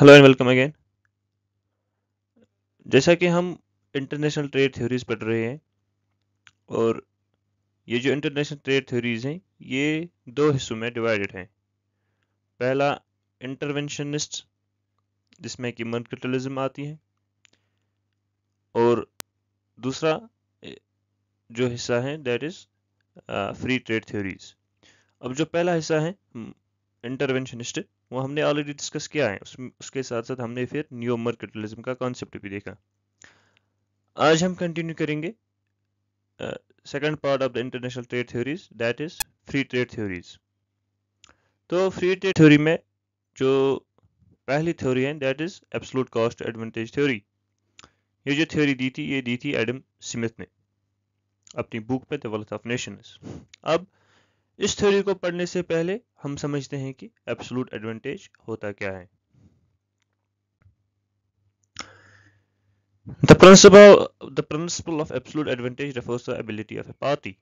Hello and welcome again जैसा कि हम इंटरनेशनल ट्रेड थ्योरीज पढ़ रहे हैं और ये जो इंटरनेशनल ट्रेड थ्योरीज हैं ये दो हिस्सों में डिवाइडेड हैं पहला इंटरवेंशनिस्ट जिसमें कि मर्केटलिज्म आती है और दूसरा जो हिस्सा है that is free trade theories अब जो पहला हिस्सा है इंटरवेंशनिस्ट वो हमने ऑलरेडी डिस्कस किया है उस, उसके साथ साथ हमने फिर न्यू मार्केटलिज्म का कॉन्सेप्ट भी देखा आज हम कंटिन्यू करेंगे second part of the international trade theories that is free trade theories तो फ्री ट्रेड थ्योरी में जो पहली थ्योरी है that is absolute cost advantage theory ये जो थ्योरी दी थी ये दी थी एडम स्मिथ ने अपनी बुक में द वेल्थ ऑफ नेशंस अब इस थ्योरी को पढ़ने से पहले हम समझते हैं कि एब्सोलूट एडवांटेज होता क्या है the principle the principle of absolute advantage refers to ability of a party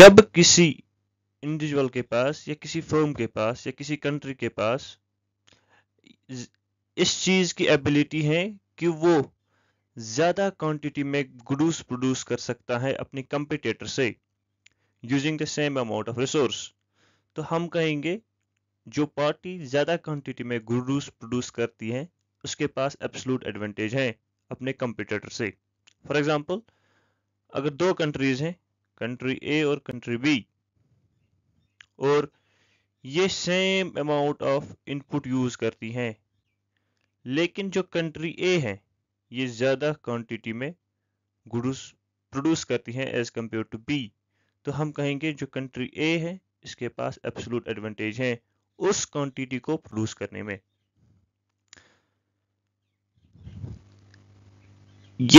जब किसी इंडिविजुअल के पास या किसी फर्म के पास या किसी कंट्री के पास इस चीज की एबिलिटी है कि वो ज़्यादा क्वांटिटी में गुडूस प्रोड्यूस कर सकता है अपने कंपिटेटर से using the same amount of resource तो हम कहेंगे जो पार्टी ज़्यादा क्वांटिटी में गुडूस प्रोड्यूस करती है उसके पास एब्सलूट एडवांटेज है अपने कंपिटेटर से फॉर एग्जाम्पल अगर दो कंट्रीज हैं कंट्री ए और कंट्री बी और ये same amount of input use करती हैं लेकिन जो कंट्री ए है ये ज़्यादा क्वांटिटी में गुडूस प्रोड्यूस करती हैं एज़ कम्पेयर टू बी तो हम कहेंगे जो कंट्री ए है इसके पास एब्सोलूट एडवांटेज है उस क्वांटिटी को प्रोड्यूस करने में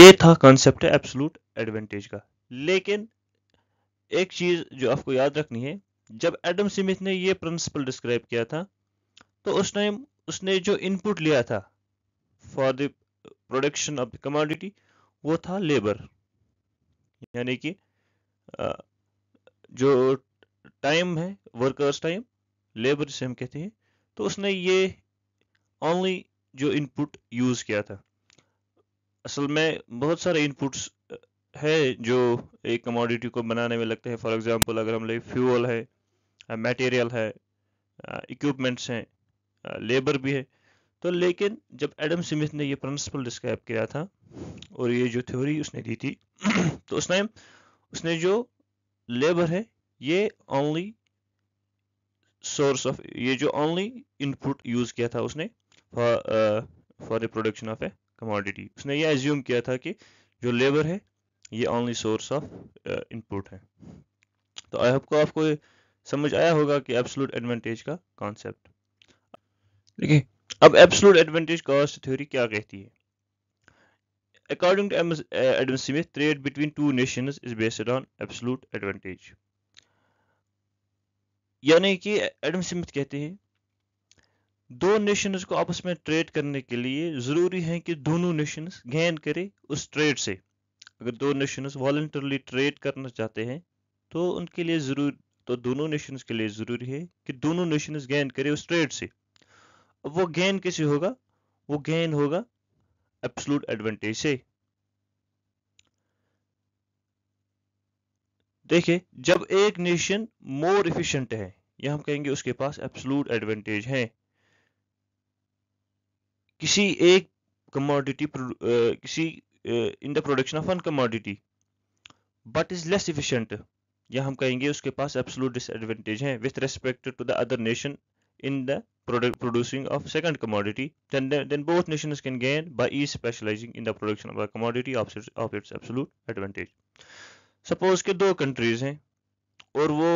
ये था कॉन्सेप्ट है एब्सोलूट एडवांटेज का लेकिन एक चीज जो आपको याद रखनी है जब एडम स्मिथ ने ये प्रिंसिपल डिस्क्राइब किया था तो उस टाइम उसने जो इनपुट लिया था for the production of commodity वो था लेबर यानी कि जो टाइम है वर्कर्स टाइम लेबर जिसे हम कहते हैं तो उसने ये ऑनली जो इनपुट यूज़ किया था असल में बहुत सारे इनपुट्स है जो एक कमोडिटी को बनाने में लगते हैं फॉर एग्जांपल अगर हम ले फ्यूल है मटेरियल है इक्विपमेंट्स हैं लेबर भी है तो लेकिन जब एडम स्मिथ ने ये प्रिंसिपल डिस्क्राइब किया था और ये जो थ्योरी उसने दी थी तो उस टाइम उसने जो लेबर है ये ओनली सोर्स ऑफ ये जो ओनली इनपुट यूज़ किया था उसने for the production of a commodity उसने ये एज्यूम किया था कि जो लेबर है ये ओनली सोर्स ऑफ इनपुट है तो आई होप को आपको समझ आया होगा कि एब्सोलूट एडवांटेज का कॉन्सेप्ट देखिए अब एब्सोलूट एडवांटेज कॉस्ट थ्योरी क्या कहती है according to Adam Smith trade between two nations is based on absolute advantage यानी कि एडम स्मिथ कहते हैं दो नेशंस को आपस में ट्रेड करने के लिए ज़रूरी है कि दोनों नेशंस गेन करें उस ट्रेड से अगर दो नेशंस वॉल्टरली ट्रेड करना चाहते हैं तो उनके लिए ज़रूर तो दोनों नेशंस के लिए ज़रूरी है कि दोनों नेशंस गेन करें उस ट्रेड से अब वो गेन कैसे होगा वो गेन होगा एब्सोलूट एडवांटेज से देखिए जब एक नेशन मोर इफिशियंट है या हम कहेंगे उसके पास एब्सोलूट एडवांटेज है किसी एक कमोडिटी किसी in the production of one commodity but is less efficient या हम कहेंगे उसके पास एब्सोलूट डिसएडवांटेज है with respect to the other nation in the product producing of second commodity then, then both nations can gain by each specializing in the production of a commodity of, its, of its absolute advantage suppose ke do countries hain aur wo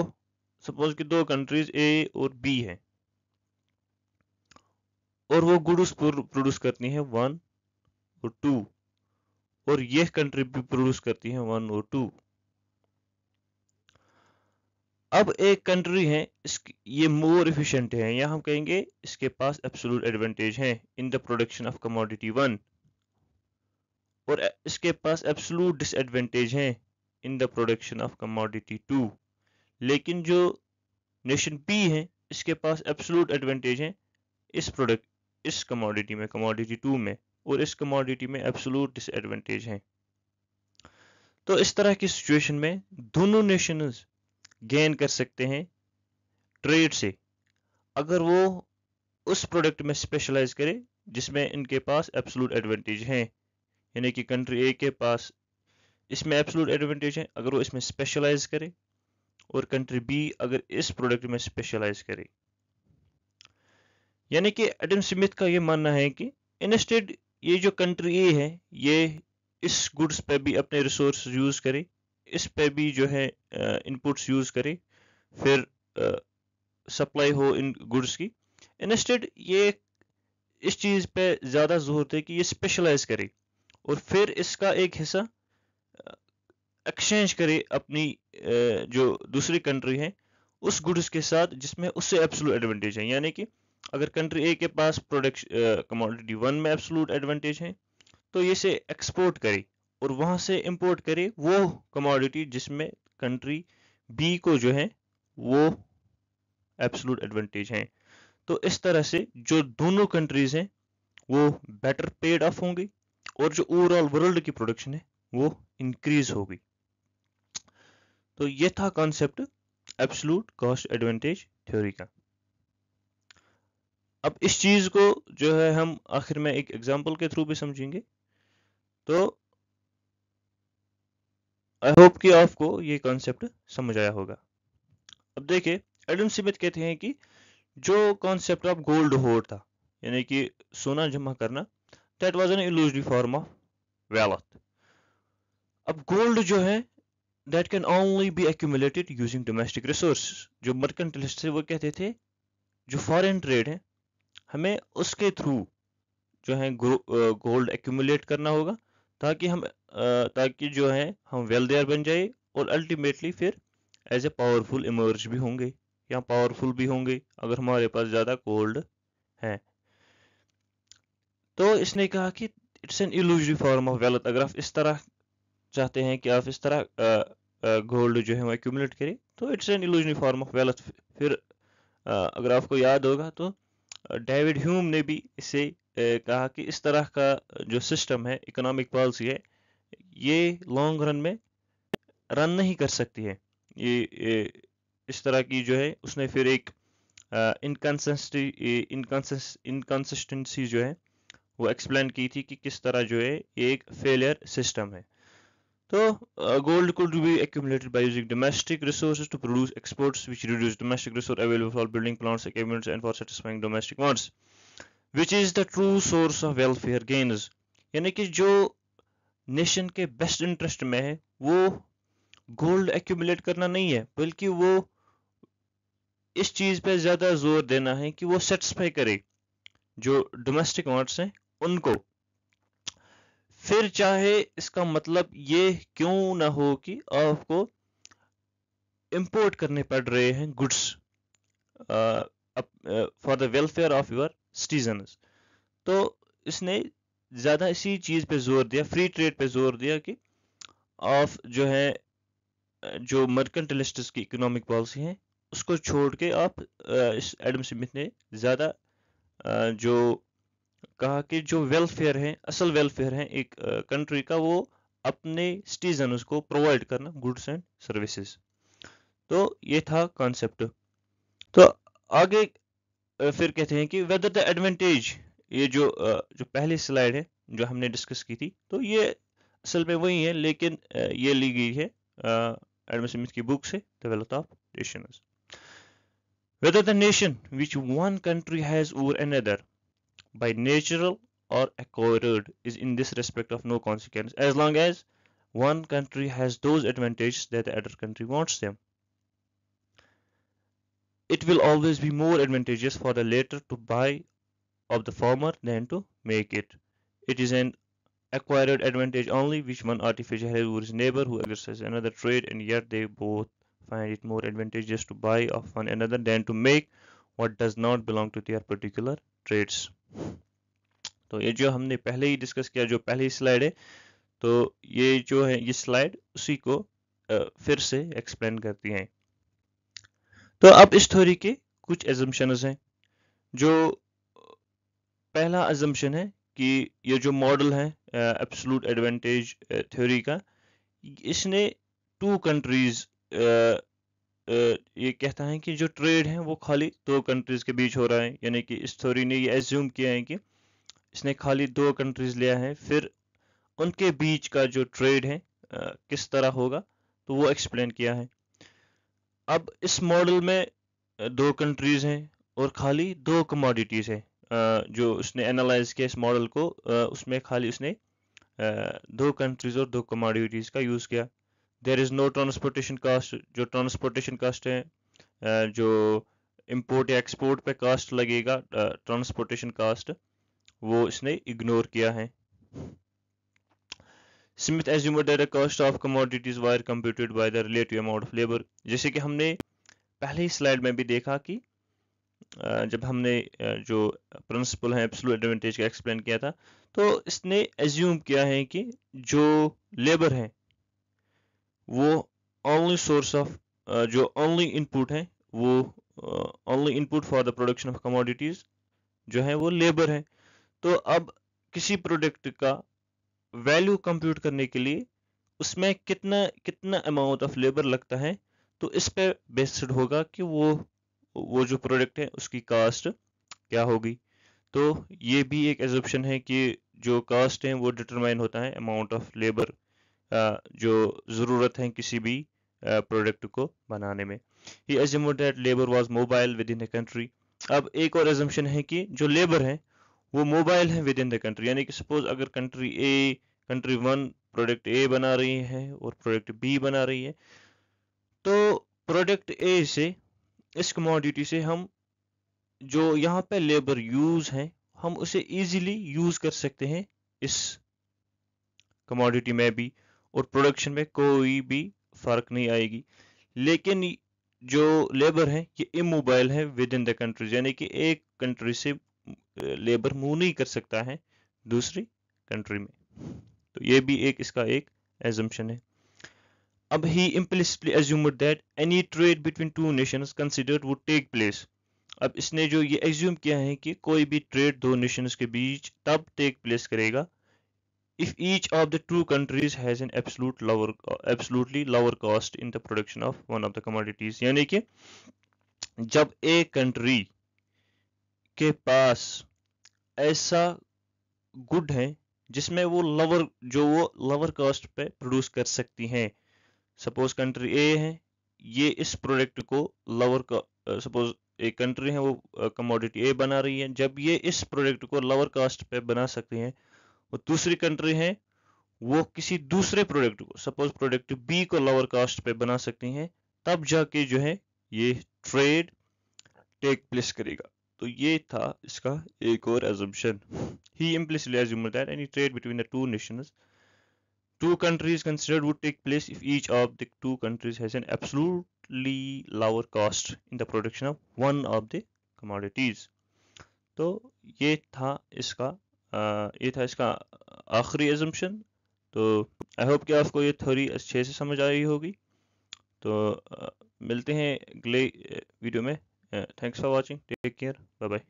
suppose ke do countries a aur b hain और वो goods produce करती हैं one और to और यह country भी produce करती हैं वन और टू अब एक कंट्री है ये मोर इफिशिएंट है या हम कहेंगे इसके पास एब्सोलूट एडवांटेज है in the production of commodity one और इसके पास एब्सोलूट डिसएडवांटेज है in the production of commodity two लेकिन जो नेशन पी है इसके पास एब्सोलूट एडवांटेज है इस प्रोडक्ट इस कमोडिटी में कमोडिटी टू में और इस कमोडिटी में एब्सोलूट डिसएडवांटेज है तो इस तरह की सिचुएशन में दोनों नेशनल्स गेन कर सकते हैं ट्रेड से अगर वो उस प्रोडक्ट में स्पेशलाइज करे जिसमें इनके पास एब्सोलूट एडवांटेज है यानी कि कंट्री ए के पास इसमें एब्सोलूट एडवांटेज है अगर वो इसमें स्पेशलाइज करे और कंट्री बी अगर इस प्रोडक्ट में स्पेशलाइज करे यानी कि एडम स्मिथ का ये मानना है कि इनस्टेड ये जो कंट्री ए है ये इस गुड्स पर भी अपने रिसोर्स यूज़ करे इस पे भी जो है इनपुट्स यूज़ करे फिर सप्लाई हो इन गुड्स की इनस्टेड ये इस चीज़ पे ज़्यादा जोर दे कि ये स्पेशलाइज करे और फिर इसका एक हिस्सा एक्सचेंज करे अपनी जो दूसरी कंट्री है उस गुड्स के साथ जिसमें उससे एब्सोलूट एडवांटेज है यानी कि अगर कंट्री ए के पास प्रोडक्ट कमोडिटी वन में एब्सोलूट एडवांटेज है तो ये से एक्सपोर्ट करे और वहां से इंपोर्ट करे वो कमोडिटी जिसमें कंट्री बी को जो है वो एब्सोलूट एडवांटेज है तो इस तरह से जो दोनों कंट्रीज हैं वो बेटर पेड ऑफ होंगी और जो ओवरऑल वर्ल्ड की प्रोडक्शन है वो इंक्रीज होगी तो ये था concept absolute cost advantage theory का अब इस चीज को जो है हम आखिर में एक एग्जांपल के थ्रू भी समझेंगे तो आई होप कि आपको ये कॉन्सेप्ट समझ आया होगा अब देखिए एडम स्मिथ कहते हैं कि जो कॉन्सेप्ट ऑफ गोल्ड होर्ड था यानी कि सोना जमा करना that was an illusory form of wealth अब गोल्ड जो है that can only be accumulated using domestic resource जो मर्केंटलिस्ट थे वो कहते थे जो फॉरेन ट्रेड है हमें उसके थ्रू जो है गोल्ड एक्यूमुलेट करना होगा ताकि हम ताकि जो है हम वेल्देयर बन जाए और अल्टीमेटली फिर एज ए पावरफुल इमर्ज भी होंगे या पावरफुल भी होंगे अगर हमारे पास ज़्यादा कोल्ड है तो इसने कहा कि it's an illusory form of wealth अगर आप इस तरह चाहते हैं कि आप इस तरह गोल्ड जो है वो एक्यूमुलेट करें तो it's an illusory form of wealth फिर आ, अगर आपको याद होगा तो डेविड ह्यूम ने भी इसे कहा कि इस तरह का जो सिस्टम है इकोनॉमिक पॉलिसी है ये लॉन्ग रन में रन नहीं कर सकती है ये इस तरह की जो है उसने फिर एक इनकन्सिस्टी इनकन्सिस्टेंसी जो है वो एक्सप्लेन की थी कि किस तरह जो है एक फेलियर सिस्टम है तो gold could be accumulated by using domestic resources to produce exports which reduce domestic resource available for building plants and for satisfying domestic wants which is the true source of welfare gains यानी कि जो nation के best interest में है वो gold accumulate करना नहीं है बल्कि वो इस चीज़ पे ज़्यादा जोर देना है कि वो सेटिस्फाई करे जो डोमेस्टिक वांट्स हैं उनको फिर चाहे इसका मतलब ये क्यों ना हो कि आपको इंपोर्ट करने पड़ रहे हैं goods for the welfare of your citizens तो इसने ज़्यादा इसी चीज़ पे जोर दिया फ्री ट्रेड पे जोर दिया कि ऑफ जो है जो मर्केंटलिस्ट्स की इकोनॉमिक पॉलिसी है उसको छोड़ के आप इस एडम स्मिथ ने ज़्यादा जो कहा कि जो वेलफेयर है असल वेलफेयर है एक कंट्री का वो अपने सिटीजन को प्रोवाइड करना गुड्स एंड सर्विसेज तो ये था कॉन्सेप्ट तो आगे फिर कहते हैं कि वेदर द एडवांटेज ये जो जो पहली स्लाइड है जो हमने डिस्कस की थी तो ये असल में वही है लेकिन ये ली गई है एडम की बुक से the of nations whether the nation which one country has over other by natural or acquired is in this respect of no consequence as long as one country has those advantages that other country wants them it will always be more advantageous for the latter to buy of the former than to make it. It is an acquired advantage only which one artificial has over his neighbor who exercises another trade and yet they both find it more advantageous to buy of one another than to make what does not belong to their particular trades. तो ये जो हमने पहले ही discuss किया जो पहली slide है तो ये जो है ये स्लाइड उसी को फिर से एक्सप्लेन करती हैं तो अब इस थ्योरी के कुछ एजम्पन हैं जो पहला एजम्पन है कि ये जो मॉडल है एब्सोलूट एडवांटेज थ्योरी का इसने टू कंट्रीज ये कहता है कि जो ट्रेड है वो खाली दो कंट्रीज के बीच हो रहा है यानी कि इस थ्योरी ने ये एज्यूम किया है कि इसने खाली दो कंट्रीज लिया है फिर उनके बीच का जो ट्रेड है किस तरह होगा तो वो एक्सप्लेन किया है अब इस मॉडल में दो कंट्रीज हैं और खाली दो कमोडिटीज़ हैं जो उसने एनालाइज किया इस मॉडल को उसमें खाली उसने दो कंट्रीज और दो कमोडिटीज़ का यूज़ किया there is no transportation cost जो ट्रांसपोर्टेशन कास्ट है जो इम्पोर्ट या एक्सपोर्ट पे कास्ट लगेगा ट्रांसपोर्टेशन कास्ट वो इसने इग्नोर किया है Smith assumed direct cost of commodities were computed by the relative amount of labour जैसे कि हमने पहले ही स्लाइड में भी देखा कि जब हमने जो प्रिंसिपल है एब्सोल्यूट एडवांटेज का एक्सप्लेन किया था तो इसने एज्यूम किया है कि जो लेबर है वो ओनली सोर्स ऑफ जो ओनली इनपुट है वो only input for the production of commodities जो है वो लेबर है तो अब किसी प्रोडक्ट का वैल्यू कंप्यूट करने के लिए उसमें कितना कितना अमाउंट ऑफ लेबर लगता है तो इस पर बेस्ड होगा कि वो वो जो प्रोडक्ट है उसकी कास्ट क्या होगी तो ये भी एक एजप्शन है कि जो कास्ट है वो डिटरमाइन होता है अमाउंट ऑफ लेबर जो ज़रूरत है किसी भी प्रोडक्ट को बनाने में ये assume that labour was mobile within a country अब एक और एजम्पन है कि जो लेबर है वो मोबाइल है विद इन द कंट्री यानी कि सपोज अगर country A country one product A बना रही है और प्रोडक्ट बी बना रही है तो प्रोडक्ट ए से इस कमोडिटी से हम जो यहाँ पे लेबर यूज है हम उसे इजीली यूज कर सकते हैं इस कमोडिटी में भी और प्रोडक्शन में कोई भी फर्क नहीं आएगी लेकिन जो लेबर है ये इमोबाइल है विद इन द कंट्रीज यानी कि एक कंट्री से लेबर मूव नहीं कर सकता है दूसरी कंट्री में तो ये भी एक इसका एक एजम्पन है अब he implicitly assumed that any trade between two nations considered would take place अब इसने जो ये एज्यूम किया है कि कोई भी ट्रेड दो नेशंस के बीच तब टेक प्लेस करेगा if each of the two countries has an absolute lower absolutely lower cost in the production of one of the commodities यानी कि जब एक कंट्री के पास ऐसा गुड है जिसमें वो लवर जो वो लवर कॉस्ट पे प्रोड्यूस कर सकती हैं सपोज कंट्री ए है ये इस प्रोडक्ट को लवर सपोज एक कंट्री है वो कमोडिटी ए बना रही है जब ये इस प्रोडक्ट को लवर कास्ट पे बना सकती हैं और दूसरी कंट्री है वो किसी दूसरे प्रोडक्ट को सपोज प्रोडक्ट बी को लवर कास्ट पे बना सकती हैं तब जाके जो है ये ट्रेड टेक प्लेस करेगा तो ये था इसका एक और assumption he trade between the two nations two countries considered would take place if each of the two countries has an absolutely lower cost in the production of one of the commodities तो ये था इसका आ, ये था इसका आखिरी assumption तो I hope कि आपको ये थोड़ी अच्छे से समझ आ रही होगी तो आ, मिलते हैं अगले वीडियो में thanks for watching take care bye bye